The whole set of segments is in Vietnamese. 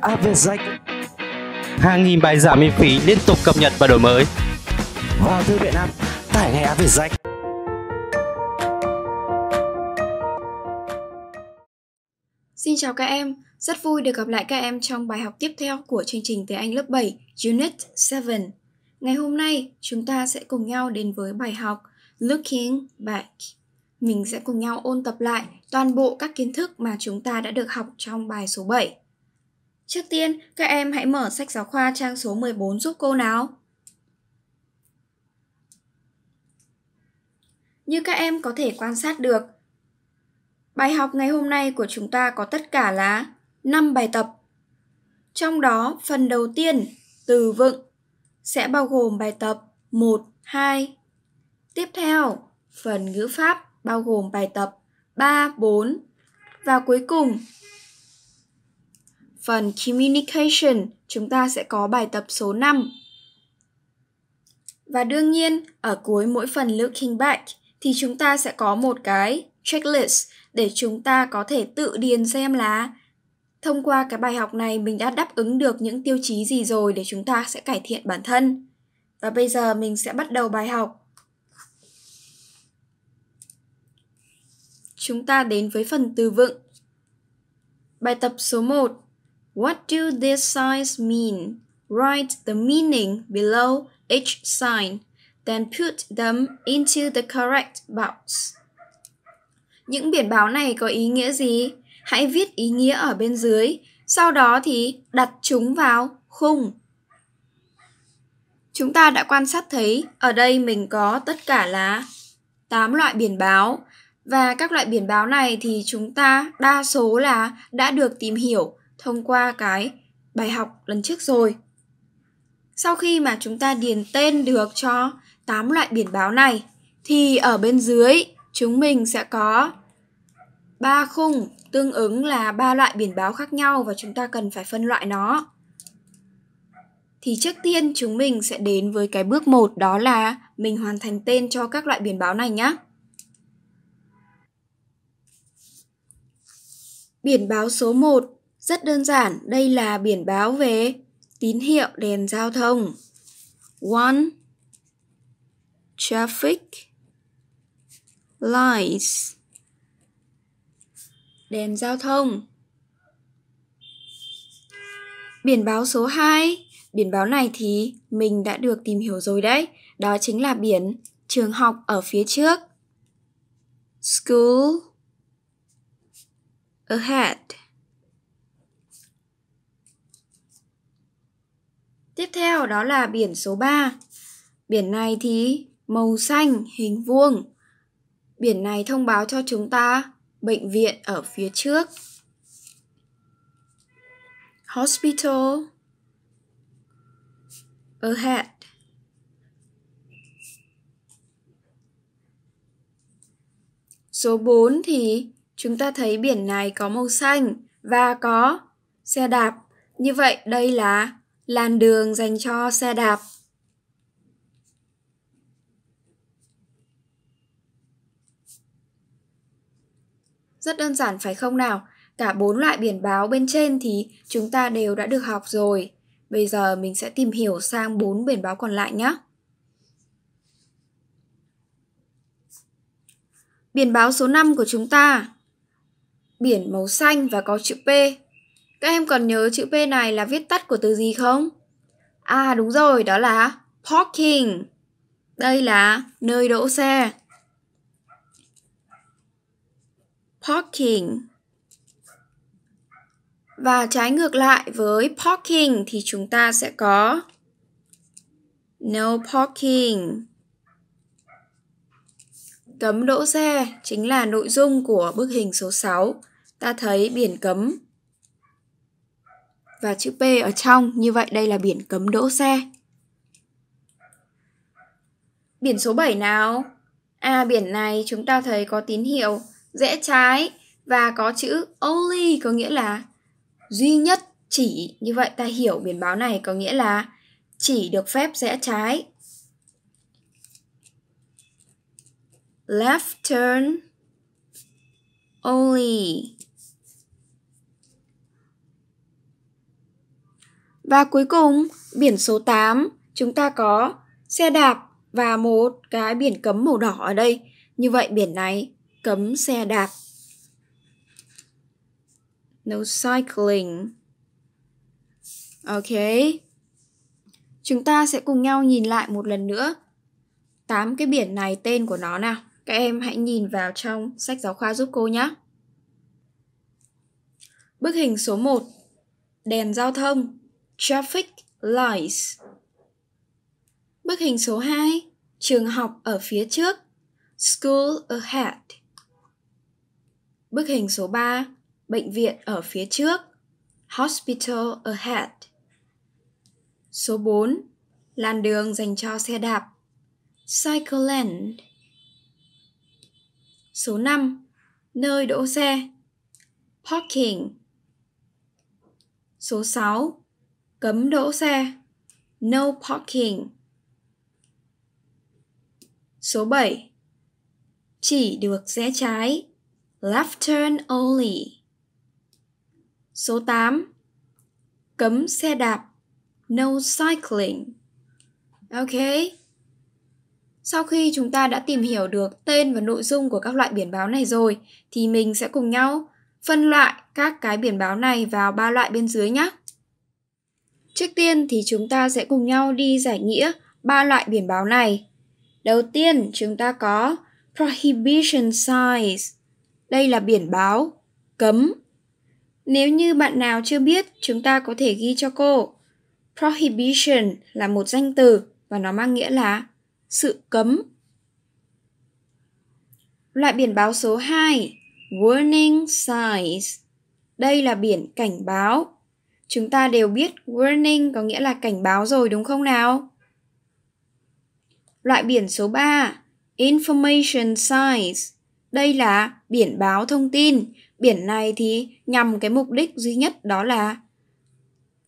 Avezach. Hàng nghìn bài giảng miễn phí liên tục cập nhật và đổi mới. Vào thư viện Nam, tải ngay Avezach. Xin chào các em, rất vui được gặp lại các em trong bài học tiếp theo của chương trình tiếng Anh lớp 7, Unit 7. Ngày hôm nay, chúng ta sẽ cùng nhau đến với bài học Looking Back. Mình sẽ cùng nhau ôn tập lại toàn bộ các kiến thức mà chúng ta đã được học trong bài số 7. Trước tiên, các em hãy mở sách giáo khoa trang số 14 giúp cô nào. Như các em có thể quan sát được, bài học ngày hôm nay của chúng ta có tất cả là 5 bài tập. Trong đó, phần đầu tiên, từ vựng, sẽ bao gồm bài tập 1, 2. Tiếp theo, phần ngữ pháp bao gồm bài tập 3, 4. Và cuối cùng, phần communication, chúng ta sẽ có bài tập số 5. Và đương nhiên, ở cuối mỗi phần looking back thì chúng ta sẽ có một cái checklist để chúng ta có thể tự điền xem là thông qua cái bài học này mình đã đáp ứng được những tiêu chí gì rồi để chúng ta sẽ cải thiện bản thân. Và bây giờ mình sẽ bắt đầu bài học. Chúng ta đến với phần từ vựng. Bài tập số 1 What do these signs mean? Write the meaning below each sign, then put them into the correct box. Những biển báo này có ý nghĩa gì? Hãy viết ý nghĩa ở bên dưới, sau đó thì đặt chúng vào khung. Chúng ta đã quan sát thấy ở đây mình có tất cả là 8 loại biển báo và các loại biển báo này thì chúng ta đa số là đã được tìm hiểu thông qua cái bài học lần trước rồi. Sau khi mà chúng ta điền tên được cho 8 loại biển báo này thì ở bên dưới chúng mình sẽ có ba khung tương ứng là ba loại biển báo khác nhau và chúng ta cần phải phân loại nó. Thì trước tiên chúng mình sẽ đến với cái bước 1 đó là mình hoàn thành tên cho các loại biển báo này nhé. Biển báo số 1 rất đơn giản, đây là biển báo về tín hiệu đèn giao thông. One traffic lights đèn giao thông. Biển báo số 2, biển báo này thì mình đã được tìm hiểu rồi đấy, đó chính là biển trường học ở phía trước. School ahead. Tiếp theo đó là biển số 3. Biển này thì màu xanh, hình vuông. Biển này thông báo cho chúng ta bệnh viện ở phía trước. Hospital ahead. Số 4 thì chúng ta thấy biển này có màu xanh và có xe đạp. Như vậy đây là làn đường dành cho xe đạp Rất đơn giản phải không nào? Cả bốn loại biển báo bên trên thì chúng ta đều đã được học rồi. Bây giờ mình sẽ tìm hiểu sang bốn biển báo còn lại nhé. Biển báo số 5 của chúng ta Biển màu xanh và có chữ P các em còn nhớ chữ P này là viết tắt của từ gì không? À đúng rồi, đó là parking. Đây là nơi đỗ xe. Parking. Và trái ngược lại với parking thì chúng ta sẽ có no parking. Cấm đỗ xe chính là nội dung của bức hình số 6. Ta thấy biển cấm và chữ P ở trong, như vậy đây là biển cấm đỗ xe. Biển số 7 nào? À biển này chúng ta thấy có tín hiệu rẽ trái và có chữ only có nghĩa là duy nhất chỉ. Như vậy ta hiểu biển báo này có nghĩa là chỉ được phép rẽ trái. Left turn only. Và cuối cùng, biển số 8, chúng ta có xe đạp và một cái biển cấm màu đỏ ở đây. Như vậy biển này cấm xe đạp. No cycling. Ok. Chúng ta sẽ cùng nhau nhìn lại một lần nữa. tám cái biển này tên của nó nào. Các em hãy nhìn vào trong sách giáo khoa giúp cô nhé. Bức hình số 1. Đèn giao thông Traffic lights. Bức hình số 2, trường học ở phía trước, school ahead. Bức hình số 3, bệnh viện ở phía trước, hospital ahead. Số 4, làn đường dành cho xe đạp, cycle lane. Số 5, nơi đỗ xe, parking. Số 6, cấm đỗ xe no parking số 7 chỉ được rẽ trái left turn only số 8 cấm xe đạp no cycling ok sau khi chúng ta đã tìm hiểu được tên và nội dung của các loại biển báo này rồi thì mình sẽ cùng nhau phân loại các cái biển báo này vào ba loại bên dưới nhé Trước tiên thì chúng ta sẽ cùng nhau đi giải nghĩa ba loại biển báo này. Đầu tiên chúng ta có prohibition signs. Đây là biển báo cấm. Nếu như bạn nào chưa biết, chúng ta có thể ghi cho cô. Prohibition là một danh từ và nó mang nghĩa là sự cấm. Loại biển báo số 2, warning signs. Đây là biển cảnh báo Chúng ta đều biết warning có nghĩa là cảnh báo rồi đúng không nào? Loại biển số 3, information signs. Đây là biển báo thông tin. Biển này thì nhằm cái mục đích duy nhất đó là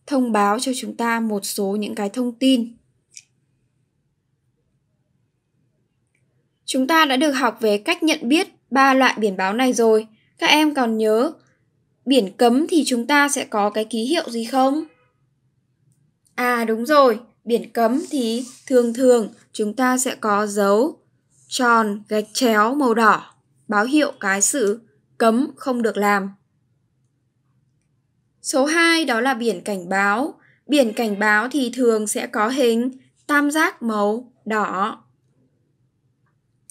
thông báo cho chúng ta một số những cái thông tin. Chúng ta đã được học về cách nhận biết ba loại biển báo này rồi. Các em còn nhớ biển cấm thì chúng ta sẽ có cái ký hiệu gì không? À đúng rồi, biển cấm thì thường thường chúng ta sẽ có dấu tròn gạch chéo màu đỏ báo hiệu cái sự cấm không được làm. Số 2 đó là biển cảnh báo. Biển cảnh báo thì thường sẽ có hình tam giác màu đỏ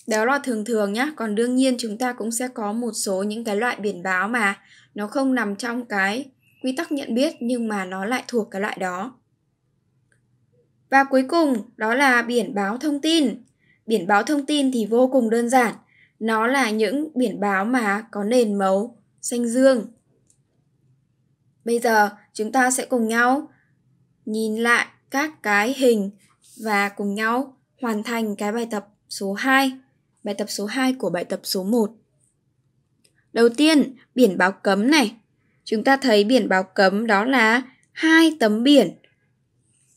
đó là thường thường nhá còn đương nhiên chúng ta cũng sẽ có một số những cái loại biển báo mà nó không nằm trong cái quy tắc nhận biết nhưng mà nó lại thuộc cái loại đó và cuối cùng đó là biển báo thông tin biển báo thông tin thì vô cùng đơn giản nó là những biển báo mà có nền màu xanh dương bây giờ chúng ta sẽ cùng nhau nhìn lại các cái hình và cùng nhau hoàn thành cái bài tập số 2 bài tập số 2 của bài tập số 1. Đầu tiên, biển báo cấm này. Chúng ta thấy biển báo cấm đó là hai tấm biển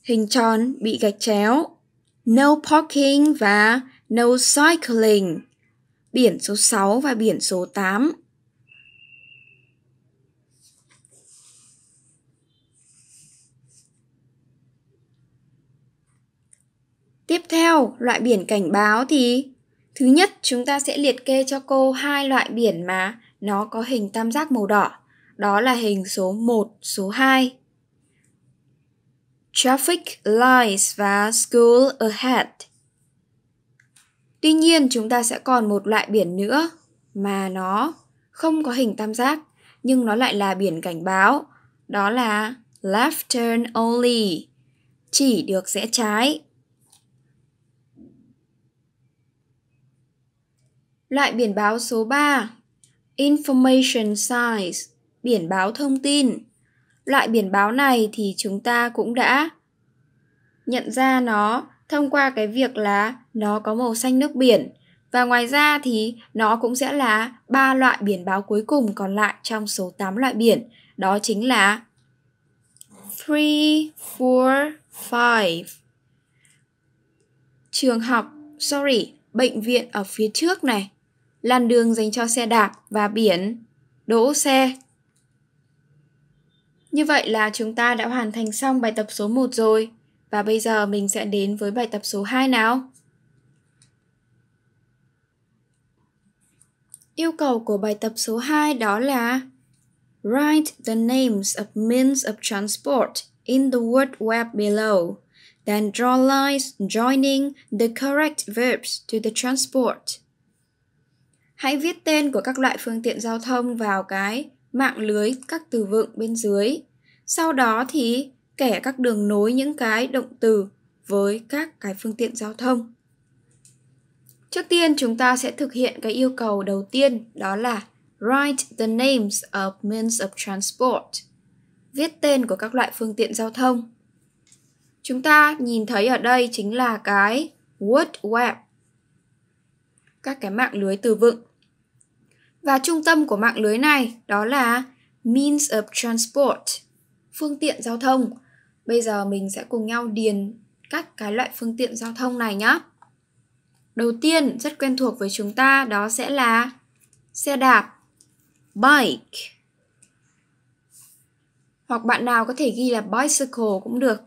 hình tròn bị gạch chéo, no parking và no cycling. Biển số 6 và biển số 8. Tiếp theo, loại biển cảnh báo thì Thứ nhất, chúng ta sẽ liệt kê cho cô hai loại biển mà nó có hình tam giác màu đỏ. Đó là hình số 1, số 2. Traffic lights và school ahead. Tuy nhiên, chúng ta sẽ còn một loại biển nữa mà nó không có hình tam giác nhưng nó lại là biển cảnh báo. Đó là left turn only, chỉ được rẽ trái. Loại biển báo số 3 Information Signs Biển báo thông tin Loại biển báo này thì chúng ta cũng đã nhận ra nó thông qua cái việc là nó có màu xanh nước biển và ngoài ra thì nó cũng sẽ là ba loại biển báo cuối cùng còn lại trong số 8 loại biển, đó chính là 3 4 5 trường học, sorry, bệnh viện ở phía trước này, làn đường dành cho xe đạp và biển đỗ xe. Như vậy là chúng ta đã hoàn thành xong bài tập số 1 rồi và bây giờ mình sẽ đến với bài tập số 2 nào. Yêu cầu của bài tập số 2 đó là Write the names of means of transport in the word web below. Then draw lines joining the correct verbs to the transport. Hãy viết tên của các loại phương tiện giao thông vào cái mạng lưới các từ vựng bên dưới. Sau đó thì kẻ các đường nối những cái động từ với các cái phương tiện giao thông. Trước tiên chúng ta sẽ thực hiện cái yêu cầu đầu tiên đó là write the names of means of transport. Viết tên của các loại phương tiện giao thông. Chúng ta nhìn thấy ở đây chính là cái word web các cái mạng lưới từ vựng. Và trung tâm của mạng lưới này đó là means of transport, phương tiện giao thông. Bây giờ mình sẽ cùng nhau điền các cái loại phương tiện giao thông này nhé. Đầu tiên rất quen thuộc với chúng ta đó sẽ là xe đạp, bike. Hoặc bạn nào có thể ghi là bicycle cũng được.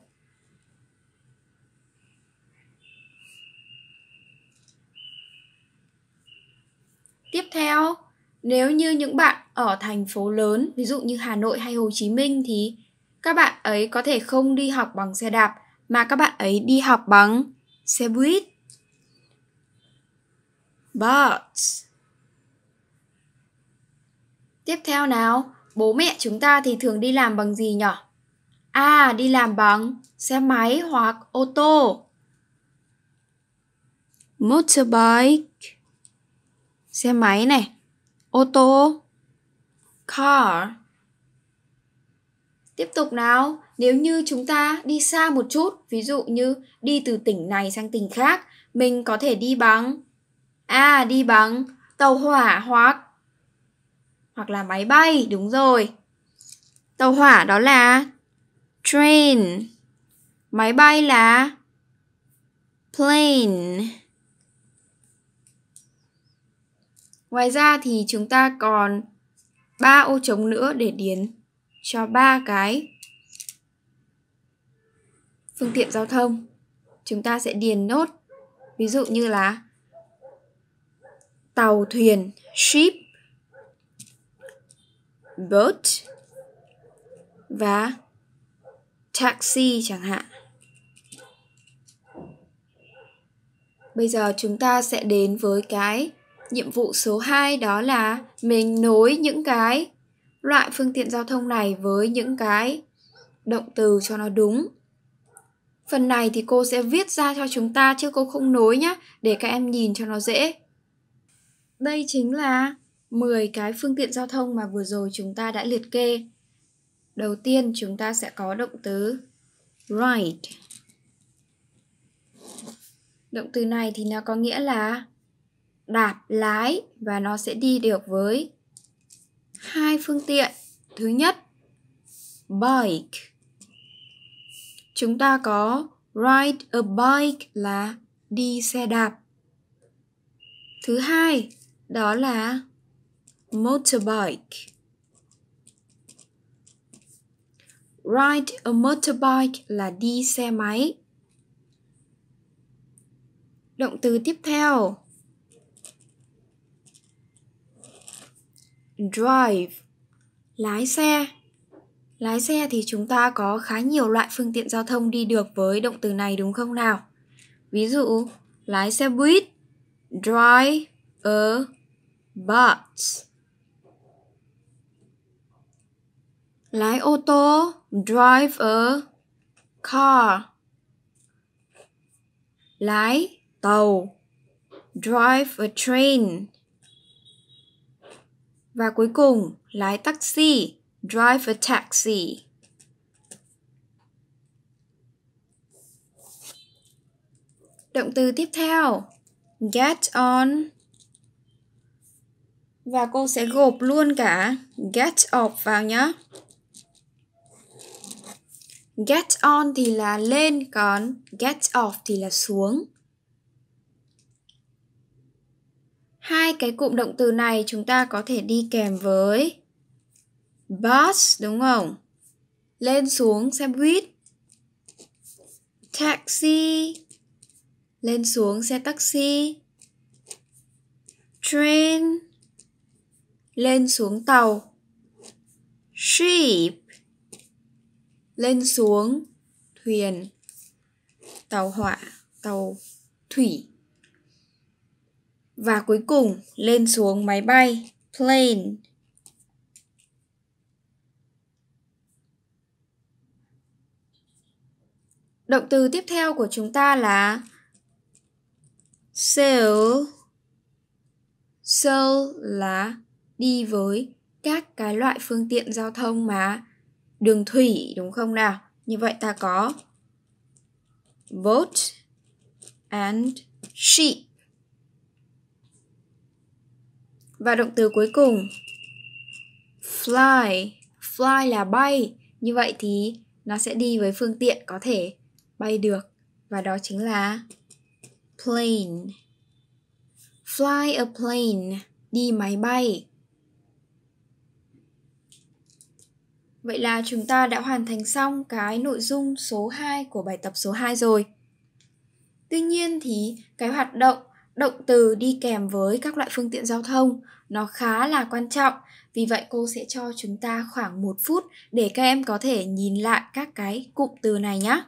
tiếp theo nếu như những bạn ở thành phố lớn ví dụ như hà nội hay hồ chí minh thì các bạn ấy có thể không đi học bằng xe đạp mà các bạn ấy đi học bằng xe buýt bus tiếp theo nào bố mẹ chúng ta thì thường đi làm bằng gì nhỉ à đi làm bằng xe máy hoặc ô tô motorbike xe máy này ô tô car tiếp tục nào nếu như chúng ta đi xa một chút ví dụ như đi từ tỉnh này sang tỉnh khác mình có thể đi bằng à đi bằng tàu hỏa hoặc hoặc là máy bay đúng rồi tàu hỏa đó là train máy bay là plane Ngoài ra thì chúng ta còn ba ô trống nữa để điền cho ba cái phương tiện giao thông. Chúng ta sẽ điền nốt ví dụ như là tàu thuyền ship boat và taxi chẳng hạn. Bây giờ chúng ta sẽ đến với cái nhiệm vụ số 2 đó là mình nối những cái loại phương tiện giao thông này với những cái động từ cho nó đúng. Phần này thì cô sẽ viết ra cho chúng ta chứ cô không nối nhá, để các em nhìn cho nó dễ. Đây chính là 10 cái phương tiện giao thông mà vừa rồi chúng ta đã liệt kê. Đầu tiên chúng ta sẽ có động từ ride. Động từ này thì nó có nghĩa là đạp lái và nó sẽ đi được với hai phương tiện. Thứ nhất, bike. Chúng ta có ride a bike là đi xe đạp. Thứ hai, đó là motorbike. Ride a motorbike là đi xe máy. Động từ tiếp theo drive lái xe lái xe thì chúng ta có khá nhiều loại phương tiện giao thông đi được với động từ này đúng không nào ví dụ lái xe buýt drive a bus lái ô tô drive a car lái tàu drive a train và cuối cùng, lái taxi, drive a taxi. Động từ tiếp theo, get on. Và cô sẽ gộp luôn cả get off vào nhé. Get on thì là lên, còn get off thì là xuống. Hai cái cụm động từ này chúng ta có thể đi kèm với bus đúng không? Lên xuống xe buýt. Taxi. Lên xuống xe taxi. Train. Lên xuống tàu. Ship. Lên xuống thuyền. Tàu hỏa, tàu thủy và cuối cùng lên xuống máy bay plane Động từ tiếp theo của chúng ta là sail. Sail là đi với các cái loại phương tiện giao thông mà đường thủy đúng không nào? Như vậy ta có boat and ship. Và động từ cuối cùng fly. Fly là bay. Như vậy thì nó sẽ đi với phương tiện có thể bay được và đó chính là plane. Fly a plane, đi máy bay. Vậy là chúng ta đã hoàn thành xong cái nội dung số 2 của bài tập số 2 rồi. Tuy nhiên thì cái hoạt động động từ đi kèm với các loại phương tiện giao thông nó khá là quan trọng vì vậy cô sẽ cho chúng ta khoảng một phút để các em có thể nhìn lại các cái cụm từ này nhé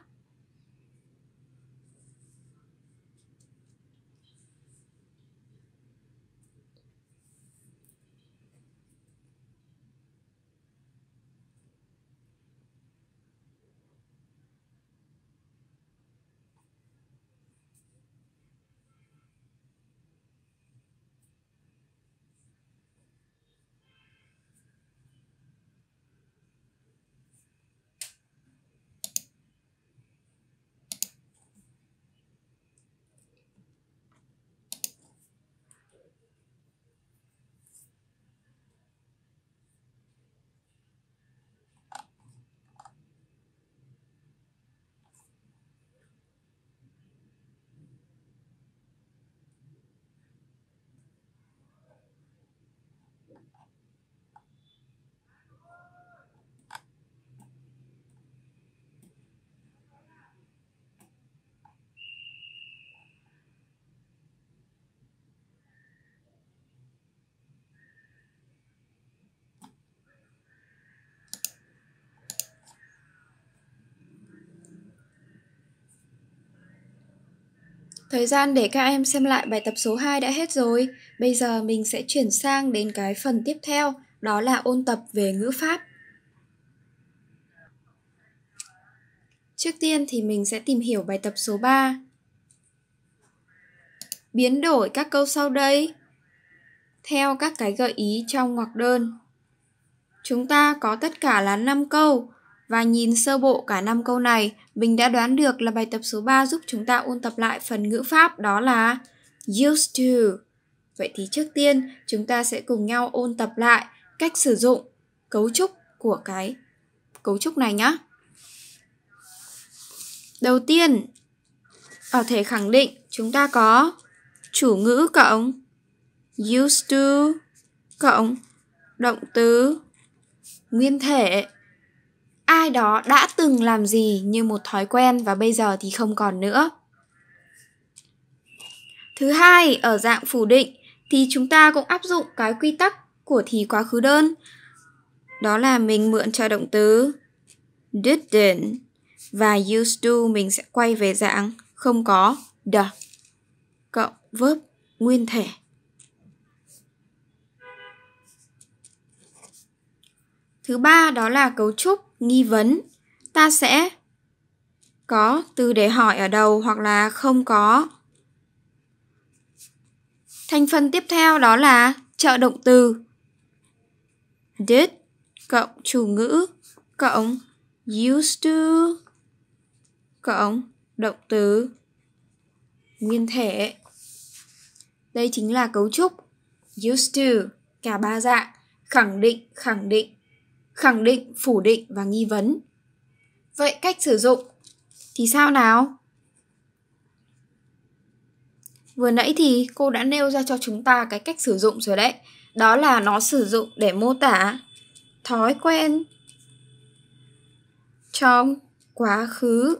Thời gian để các em xem lại bài tập số 2 đã hết rồi. Bây giờ mình sẽ chuyển sang đến cái phần tiếp theo, đó là ôn tập về ngữ pháp. Trước tiên thì mình sẽ tìm hiểu bài tập số 3. Biến đổi các câu sau đây theo các cái gợi ý trong ngoặc đơn. Chúng ta có tất cả là 5 câu và nhìn sơ bộ cả năm câu này, mình đã đoán được là bài tập số 3 giúp chúng ta ôn tập lại phần ngữ pháp đó là used to. Vậy thì trước tiên, chúng ta sẽ cùng nhau ôn tập lại cách sử dụng cấu trúc của cái cấu trúc này nhé. Đầu tiên, ở thể khẳng định chúng ta có chủ ngữ cộng used to cộng động từ nguyên thể ai đó đã từng làm gì như một thói quen và bây giờ thì không còn nữa thứ hai ở dạng phủ định thì chúng ta cũng áp dụng cái quy tắc của thì quá khứ đơn đó là mình mượn cho động từ didn't và used to mình sẽ quay về dạng không có the cộng verb nguyên thể. Thứ ba đó là cấu trúc nghi vấn ta sẽ có từ để hỏi ở đầu hoặc là không có thành phần tiếp theo đó là trợ động từ did cộng chủ ngữ cộng used to cộng động từ nguyên thể đây chính là cấu trúc used to cả ba dạng khẳng định khẳng định khẳng định, phủ định và nghi vấn. Vậy cách sử dụng thì sao nào? Vừa nãy thì cô đã nêu ra cho chúng ta cái cách sử dụng rồi đấy. Đó là nó sử dụng để mô tả thói quen trong quá khứ.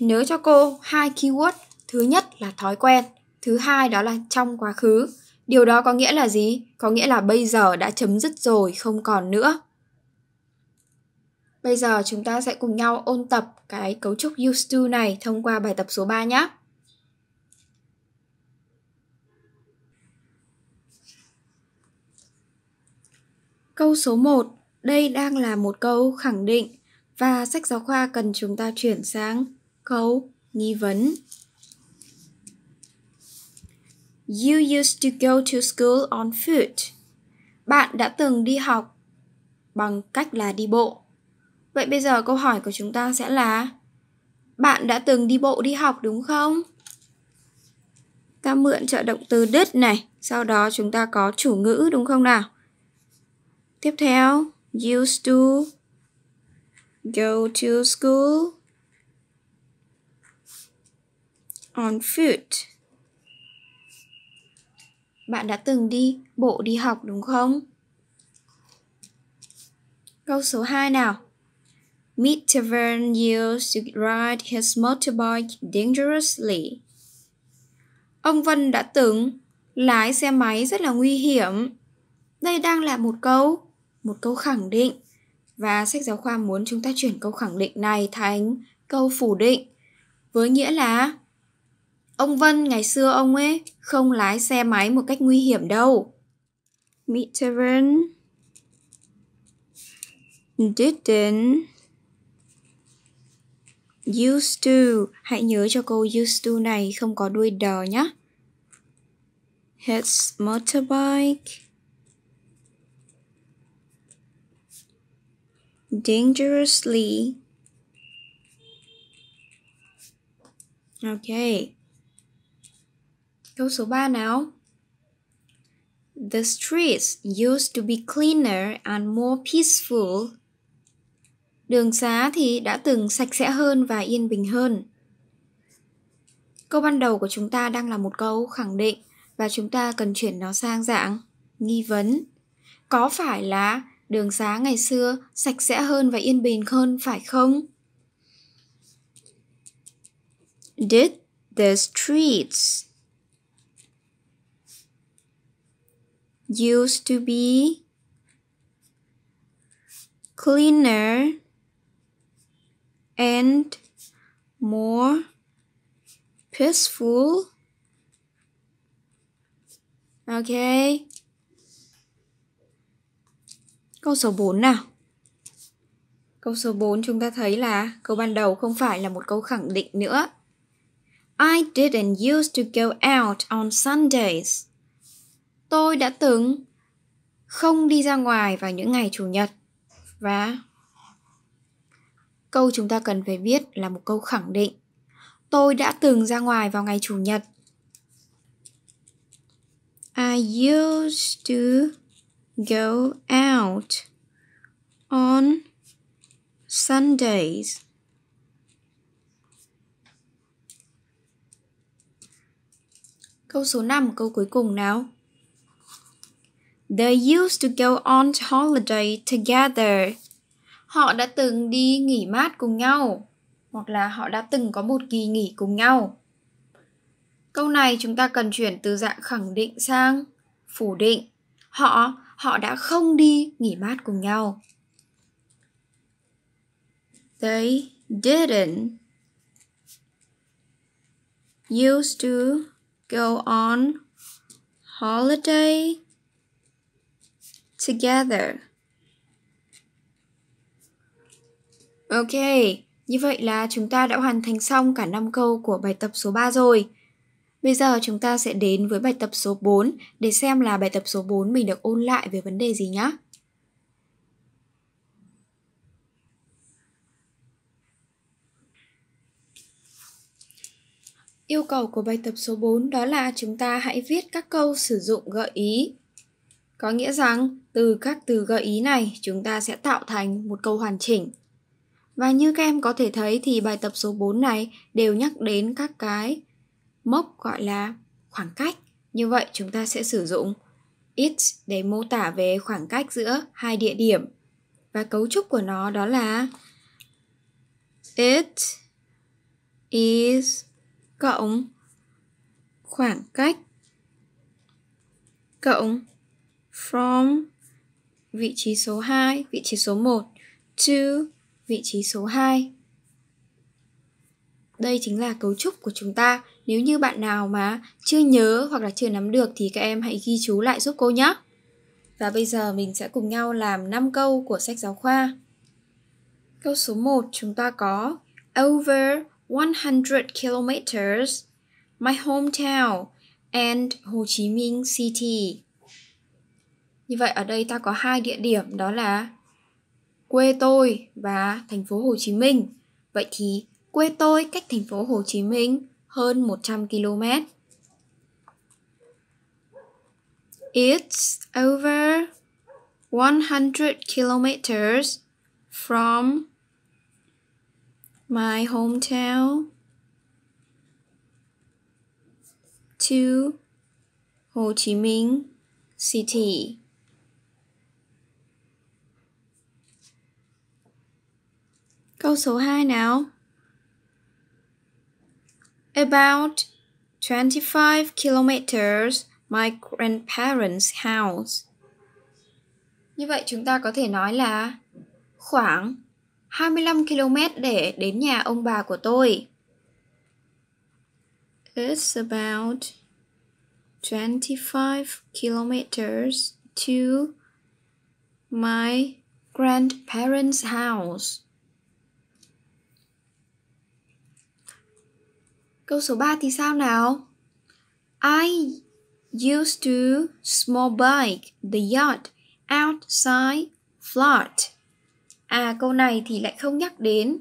Nhớ cho cô hai keyword, thứ nhất là thói quen, thứ hai đó là trong quá khứ. Điều đó có nghĩa là gì? Có nghĩa là bây giờ đã chấm dứt rồi, không còn nữa. Bây giờ chúng ta sẽ cùng nhau ôn tập cái cấu trúc used to này thông qua bài tập số 3 nhé. Câu số 1, đây đang là một câu khẳng định và sách giáo khoa cần chúng ta chuyển sang câu nghi vấn. You used to go to school on foot. Bạn đã từng đi học bằng cách là đi bộ. Vậy bây giờ câu hỏi của chúng ta sẽ là Bạn đã từng đi bộ đi học đúng không? Ta mượn trợ động từ đứt này, sau đó chúng ta có chủ ngữ đúng không nào? Tiếp theo, used to go to school on foot. Bạn đã từng đi bộ đi học đúng không? Câu số 2 nào. Mick Tavern used to ride his motorbike dangerously. Ông Vân đã từng lái xe máy rất là nguy hiểm. Đây đang là một câu, một câu khẳng định. Và sách giáo khoa muốn chúng ta chuyển câu khẳng định này thành câu phủ định. Với nghĩa là Ông Vân ngày xưa ông ấy không lái xe máy một cách nguy hiểm đâu. Mitterrand didn't used to. Hãy nhớ cho câu used to này không có đuôi đờ nhé. His motorbike dangerously. Okay. Câu số 3 nào. The streets used to be cleaner and more peaceful. Đường xá thì đã từng sạch sẽ hơn và yên bình hơn. Câu ban đầu của chúng ta đang là một câu khẳng định và chúng ta cần chuyển nó sang dạng nghi vấn. Có phải là đường xá ngày xưa sạch sẽ hơn và yên bình hơn phải không? Did the streets used to be cleaner and more peaceful. Ok. Câu số 4 nào. Câu số 4 chúng ta thấy là câu ban đầu không phải là một câu khẳng định nữa. I didn't used to go out on Sundays tôi đã từng không đi ra ngoài vào những ngày chủ nhật và câu chúng ta cần phải viết là một câu khẳng định tôi đã từng ra ngoài vào ngày chủ nhật i used to go out on sundays Câu số 5, câu cuối cùng nào? They used to go on holiday together. Họ đã từng đi nghỉ mát cùng nhau hoặc là họ đã từng có một kỳ nghỉ cùng nhau. Câu này chúng ta cần chuyển từ dạng khẳng định sang phủ định. Họ họ đã không đi nghỉ mát cùng nhau. They didn't used to go on holiday together. Ok, như vậy là chúng ta đã hoàn thành xong cả 5 câu của bài tập số 3 rồi. Bây giờ chúng ta sẽ đến với bài tập số 4 để xem là bài tập số 4 mình được ôn lại về vấn đề gì nhé. Yêu cầu của bài tập số 4 đó là chúng ta hãy viết các câu sử dụng gợi ý có nghĩa rằng từ các từ gợi ý này chúng ta sẽ tạo thành một câu hoàn chỉnh. Và như các em có thể thấy thì bài tập số 4 này đều nhắc đến các cái mốc gọi là khoảng cách. Như vậy chúng ta sẽ sử dụng it để mô tả về khoảng cách giữa hai địa điểm. Và cấu trúc của nó đó là it is cộng khoảng cách cộng from vị trí số 2, vị trí số 1 to vị trí số 2. Đây chính là cấu trúc của chúng ta. Nếu như bạn nào mà chưa nhớ hoặc là chưa nắm được thì các em hãy ghi chú lại giúp cô nhé. Và bây giờ mình sẽ cùng nhau làm 5 câu của sách giáo khoa. Câu số 1 chúng ta có Over 100 kilometers, my hometown and Ho Chi Minh City. Như vậy ở đây ta có hai địa điểm đó là quê tôi và thành phố Hồ Chí Minh. Vậy thì quê tôi cách thành phố Hồ Chí Minh hơn 100 km. It's over 100 kilometers from my hometown to Ho Chi Minh City. Câu số 2 nào. About 25 kilometers my grandparents' house. Như vậy chúng ta có thể nói là khoảng 25 km để đến nhà ông bà của tôi. It's about 25 kilometers to my grandparents' house. Câu số 3 thì sao nào? I used to small bike the yacht outside flat À câu này thì lại không nhắc đến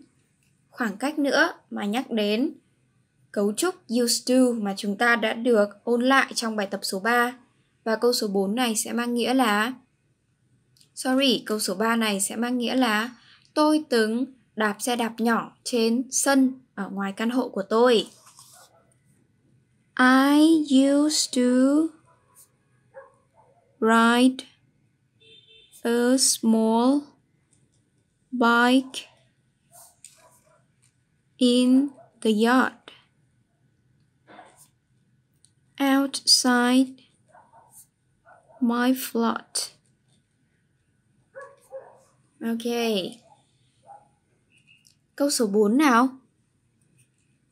khoảng cách nữa mà nhắc đến cấu trúc used to mà chúng ta đã được ôn lại trong bài tập số 3. Và câu số 4 này sẽ mang nghĩa là Sorry, câu số 3 này sẽ mang nghĩa là tôi từng đạp xe đạp nhỏ trên sân ở ngoài căn hộ của tôi. I used to ride a small bike in the yard outside my flat. Ok. Câu số 4 nào?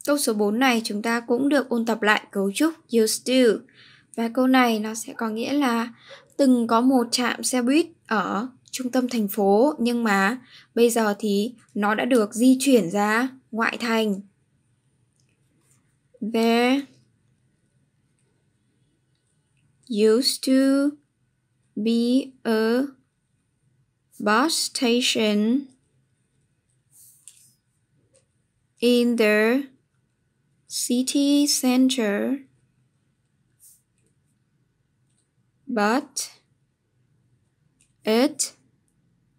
Câu số 4 này chúng ta cũng được ôn tập lại cấu trúc used to. Và câu này nó sẽ có nghĩa là từng có một trạm xe buýt ở trung tâm thành phố nhưng mà bây giờ thì nó đã được di chuyển ra ngoại thành. There used to be a bus station in the city center but it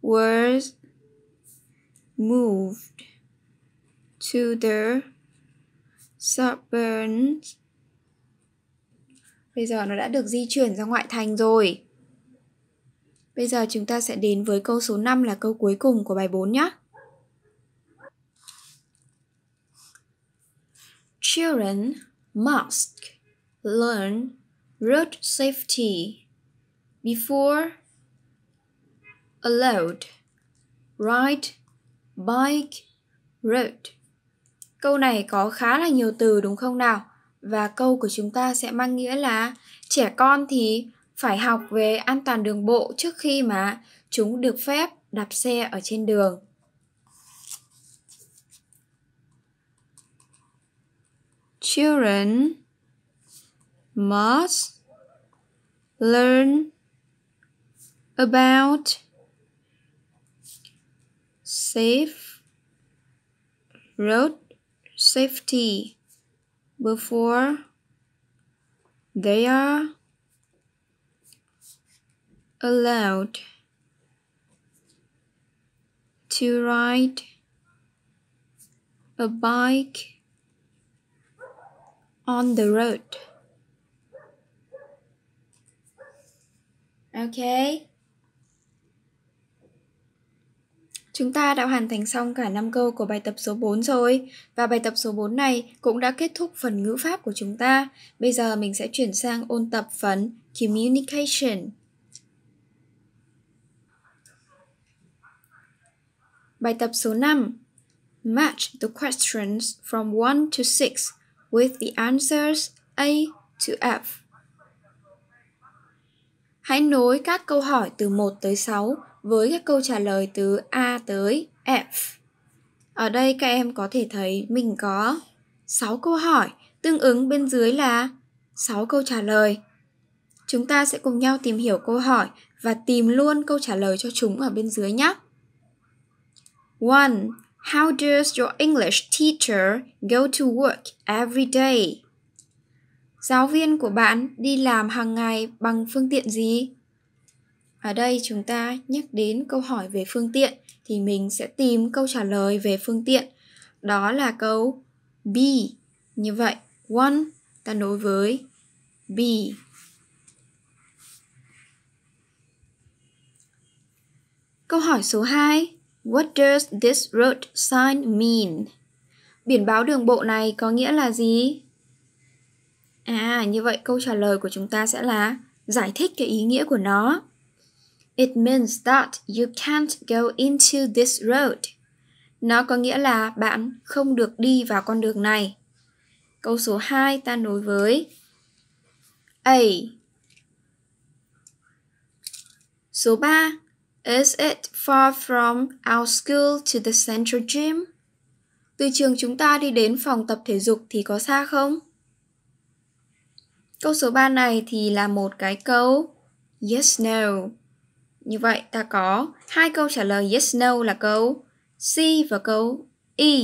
was moved to the suburbs. Bây giờ nó đã được di chuyển ra ngoại thành rồi. Bây giờ chúng ta sẽ đến với câu số 5 là câu cuối cùng của bài 4 nhé. Children must learn road safety before allowed ride bike road. Câu này có khá là nhiều từ đúng không nào? Và câu của chúng ta sẽ mang nghĩa là trẻ con thì phải học về an toàn đường bộ trước khi mà chúng được phép đạp xe ở trên đường. Children must learn about safe road safety before they are allowed to ride a bike on the road. Ok. Chúng ta đã hoàn thành xong cả 5 câu của bài tập số 4 rồi và bài tập số 4 này cũng đã kết thúc phần ngữ pháp của chúng ta. Bây giờ mình sẽ chuyển sang ôn tập phần communication. Bài tập số 5. Match the questions from 1 to 6 with the answers A to F. Hãy nối các câu hỏi từ 1 tới 6 với các câu trả lời từ A tới F. Ở đây các em có thể thấy mình có 6 câu hỏi, tương ứng bên dưới là 6 câu trả lời. Chúng ta sẽ cùng nhau tìm hiểu câu hỏi và tìm luôn câu trả lời cho chúng ở bên dưới nhé. 1. How does your English teacher go to work every day? Giáo viên của bạn đi làm hàng ngày bằng phương tiện gì? Ở đây chúng ta nhắc đến câu hỏi về phương tiện thì mình sẽ tìm câu trả lời về phương tiện. Đó là câu B. Như vậy, one ta nối với B. Câu hỏi số 2 What does this road sign mean? Biển báo đường bộ này có nghĩa là gì? À, như vậy câu trả lời của chúng ta sẽ là giải thích cái ý nghĩa của nó. It means that you can't go into this road. Nó có nghĩa là bạn không được đi vào con đường này. Câu số 2 ta nối với A. Số 3 Is it far from our school to the central gym? Từ trường chúng ta đi đến phòng tập thể dục thì có xa không? Câu số 3 này thì là một cái câu yes no. Như vậy ta có hai câu trả lời yes no là câu C và câu E.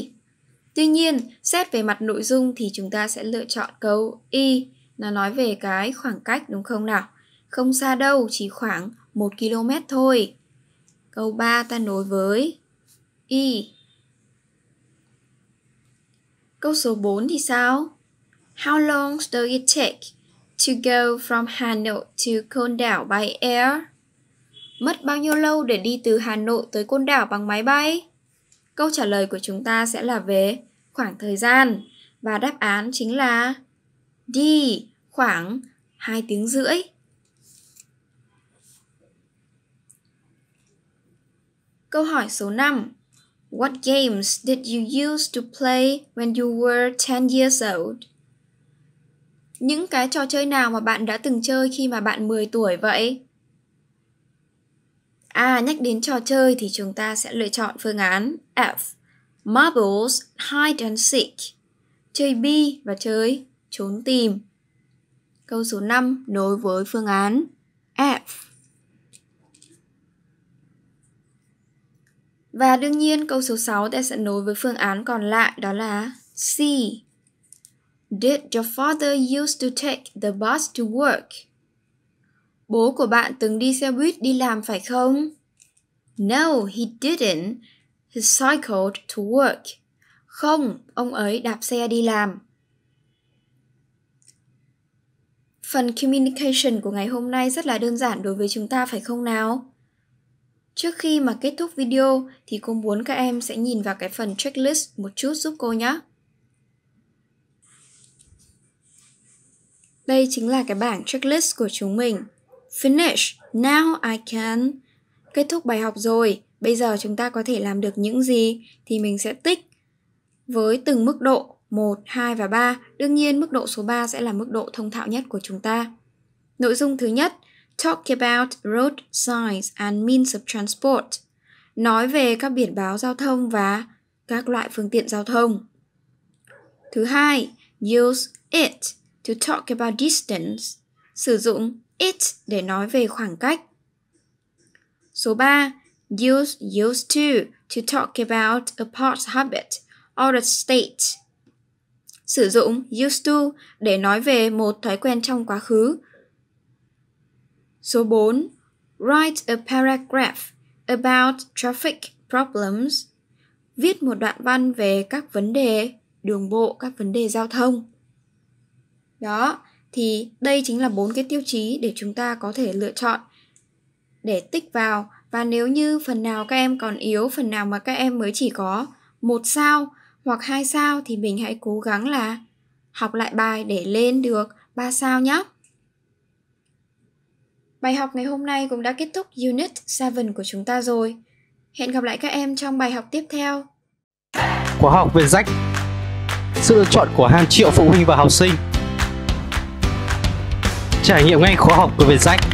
Tuy nhiên, xét về mặt nội dung thì chúng ta sẽ lựa chọn câu E nó nói về cái khoảng cách đúng không nào? Không xa đâu, chỉ khoảng 1 km thôi. Câu 3 ta nối với y. Câu số 4 thì sao? How long does it take to go from Hà Nội to Côn Đảo by air? Mất bao nhiêu lâu để đi từ Hà Nội tới Côn Đảo bằng máy bay? Câu trả lời của chúng ta sẽ là về khoảng thời gian và đáp án chính là D khoảng 2 tiếng rưỡi. Câu hỏi số 5. What games did you use to play when you were 10 years old? Những cái trò chơi nào mà bạn đã từng chơi khi mà bạn 10 tuổi vậy? À, nhắc đến trò chơi thì chúng ta sẽ lựa chọn phương án F. Marbles, Hide and Seek. Chơi bi và chơi trốn tìm. Câu số 5 đối với phương án F. Và đương nhiên câu số 6 ta sẽ nối với phương án còn lại đó là C. Did your father used to take the bus to work? Bố của bạn từng đi xe buýt đi làm phải không? No, he didn't. He cycled to work. Không, ông ấy đạp xe đi làm. Phần communication của ngày hôm nay rất là đơn giản đối với chúng ta phải không nào? Trước khi mà kết thúc video thì cô muốn các em sẽ nhìn vào cái phần checklist một chút giúp cô nhé. Đây chính là cái bảng checklist của chúng mình. Finish, now I can. Kết thúc bài học rồi, bây giờ chúng ta có thể làm được những gì thì mình sẽ tích với từng mức độ 1, 2 và 3. Đương nhiên mức độ số 3 sẽ là mức độ thông thạo nhất của chúng ta. Nội dung thứ nhất Talk about road signs and means of transport. Nói về các biển báo giao thông và các loại phương tiện giao thông. Thứ hai, use it to talk about distance. Sử dụng it để nói về khoảng cách. Số 3, use used to to talk about a past habit or a state. Sử dụng used to để nói về một thói quen trong quá khứ Số 4. Write a paragraph about traffic problems. Viết một đoạn văn về các vấn đề đường bộ, các vấn đề giao thông. Đó, thì đây chính là bốn cái tiêu chí để chúng ta có thể lựa chọn để tích vào và nếu như phần nào các em còn yếu, phần nào mà các em mới chỉ có một sao hoặc hai sao thì mình hãy cố gắng là học lại bài để lên được ba sao nhé. Bài học ngày hôm nay cũng đã kết thúc Unit 7 của chúng ta rồi. Hẹn gặp lại các em trong bài học tiếp theo. Khóa học về rách Sự lựa chọn của hàng triệu phụ huynh và học sinh Trải nghiệm ngay khóa học của Việt Rách